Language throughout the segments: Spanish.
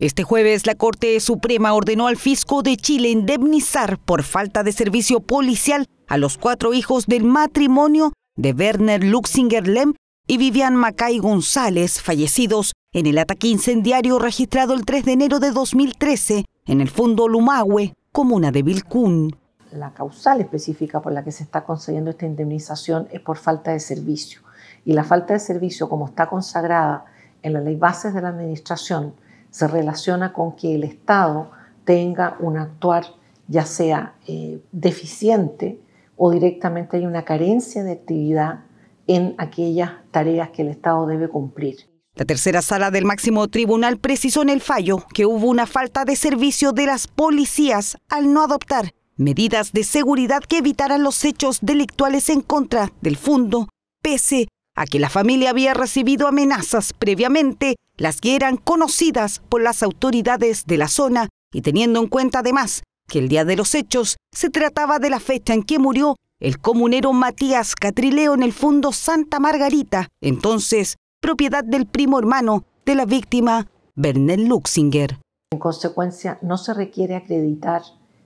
Este jueves la Corte Suprema ordenó al fisco de Chile indemnizar por falta de servicio policial a los cuatro hijos del matrimonio de Werner Luxinger Lem y Vivian Macay González, fallecidos en el ataque incendiario registrado el 3 de enero de 2013 en el Fondo Lumahue, comuna de Vilcún. La causal específica por la que se está concediendo esta indemnización es por falta de servicio. Y la falta de servicio, como está consagrada en la ley bases de la administración, se relaciona con que el Estado tenga un actuar ya sea eh, deficiente o directamente hay una carencia de actividad en aquellas tareas que el Estado debe cumplir. La tercera sala del máximo tribunal precisó en el fallo que hubo una falta de servicio de las policías al no adoptar medidas de seguridad que evitaran los hechos delictuales en contra del fondo, pese a que la familia había recibido amenazas previamente, las que eran conocidas por las autoridades de la zona y teniendo en cuenta además que el día de los hechos se trataba de la fecha en que murió el comunero Matías Catrileo en el fondo Santa Margarita, entonces propiedad del primo hermano de la víctima, Bernel Luxinger. En consecuencia, no se requiere acreditar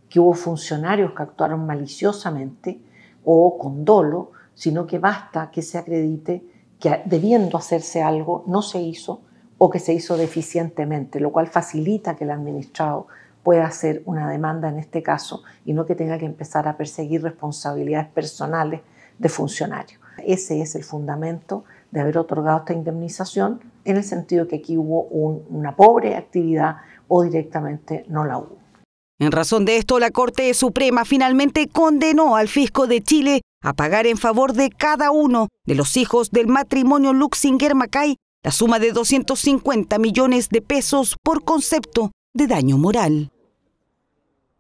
que hubo funcionarios que actuaron maliciosamente o con dolo, sino que basta que se acredite que debiendo hacerse algo no se hizo o que se hizo deficientemente, lo cual facilita que el administrado pueda hacer una demanda en este caso y no que tenga que empezar a perseguir responsabilidades personales de funcionarios. Ese es el fundamento de haber otorgado esta indemnización en el sentido que aquí hubo una pobre actividad o directamente no la hubo. En razón de esto, la Corte Suprema finalmente condenó al fisco de Chile a pagar en favor de cada uno de los hijos del matrimonio Luxinger-Macay la suma de 250 millones de pesos por concepto de daño moral.